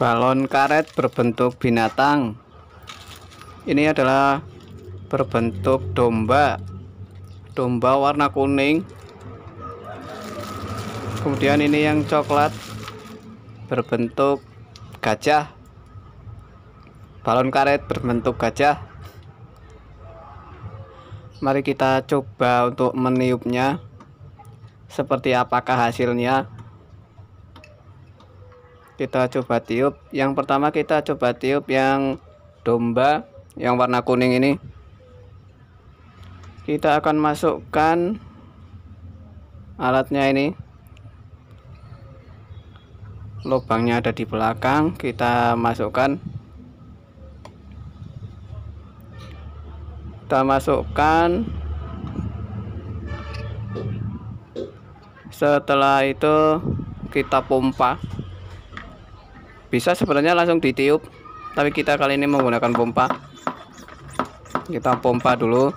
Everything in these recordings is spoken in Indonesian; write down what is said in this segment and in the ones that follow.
balon karet berbentuk binatang ini adalah berbentuk domba domba warna kuning kemudian ini yang coklat berbentuk gajah balon karet berbentuk gajah mari kita coba untuk meniupnya seperti apakah hasilnya kita coba tiup yang pertama kita coba tiup yang domba yang warna kuning ini kita akan masukkan alatnya ini lubangnya ada di belakang kita masukkan kita masukkan setelah itu kita pompa bisa sebenarnya langsung ditiup tapi kita kali ini menggunakan pompa kita pompa dulu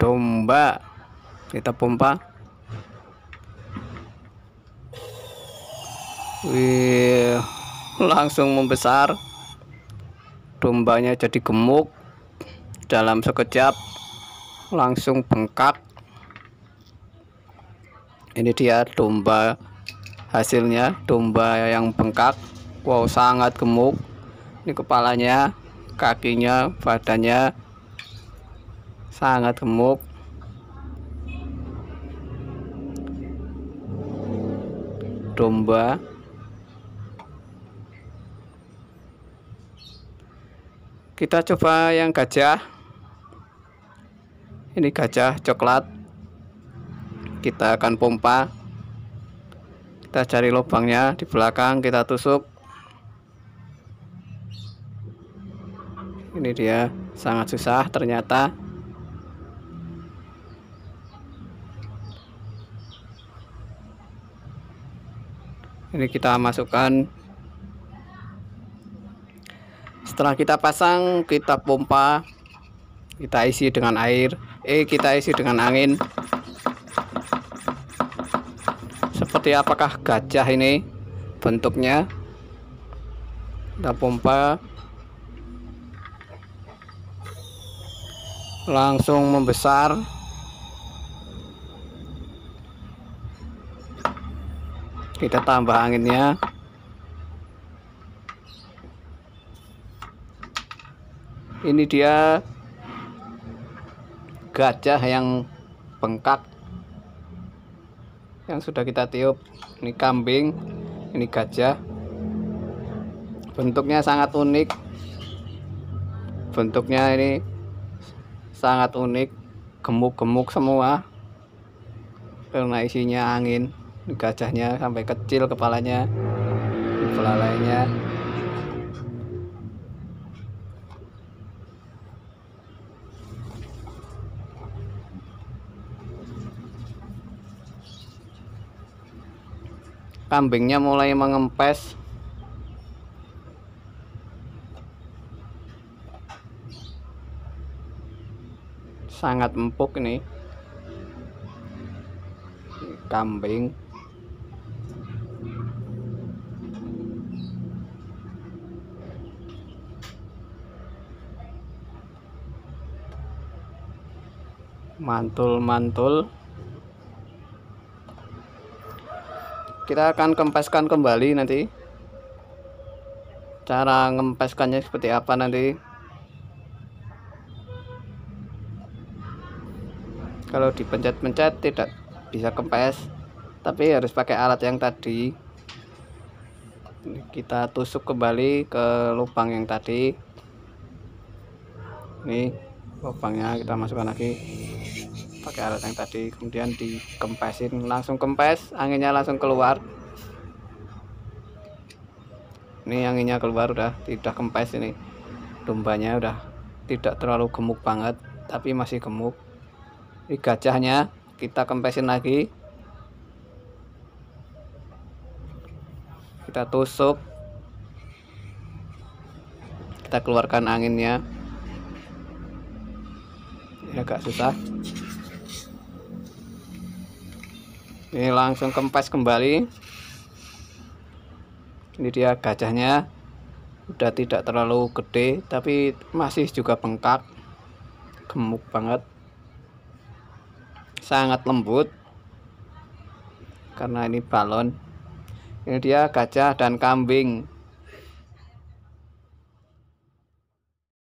domba kita pompa wih langsung membesar dombanya jadi gemuk dalam sekejap langsung bengkak ini dia domba hasilnya domba yang bengkak wow sangat gemuk ini kepalanya kakinya badannya sangat gemuk domba kita coba yang gajah ini gajah coklat kita akan pompa kita cari lubangnya di belakang kita tusuk ini dia sangat susah ternyata ini kita masukkan setelah kita pasang kita pompa kita isi dengan air eh kita isi dengan angin seperti apakah gajah ini bentuknya kita pompa langsung membesar kita tambah anginnya ini dia gajah yang bengkak yang sudah kita tiup ini kambing ini gajah bentuknya sangat unik bentuknya ini sangat unik gemuk-gemuk semua karena isinya angin gajahnya sampai kecil kepalanya kepala belalainya kambingnya mulai mengempes sangat empuk ini kambing mantul-mantul kita akan kempeskan kembali nanti cara ngempeskannya seperti apa nanti kalau dipencet-pencet tidak bisa kempes tapi harus pakai alat yang tadi kita tusuk kembali ke lubang yang tadi ini lubangnya kita masukkan lagi pakai alat yang tadi kemudian dikempesin langsung kempes anginnya langsung keluar ini anginnya keluar udah tidak kempes ini dombanya udah tidak terlalu gemuk banget tapi masih gemuk ini gajahnya kita kempesin lagi kita tusuk kita keluarkan anginnya ini agak susah ini langsung kempes kembali ini dia gajahnya udah tidak terlalu gede tapi masih juga bengkak gemuk banget sangat lembut karena ini balon ini dia gajah dan kambing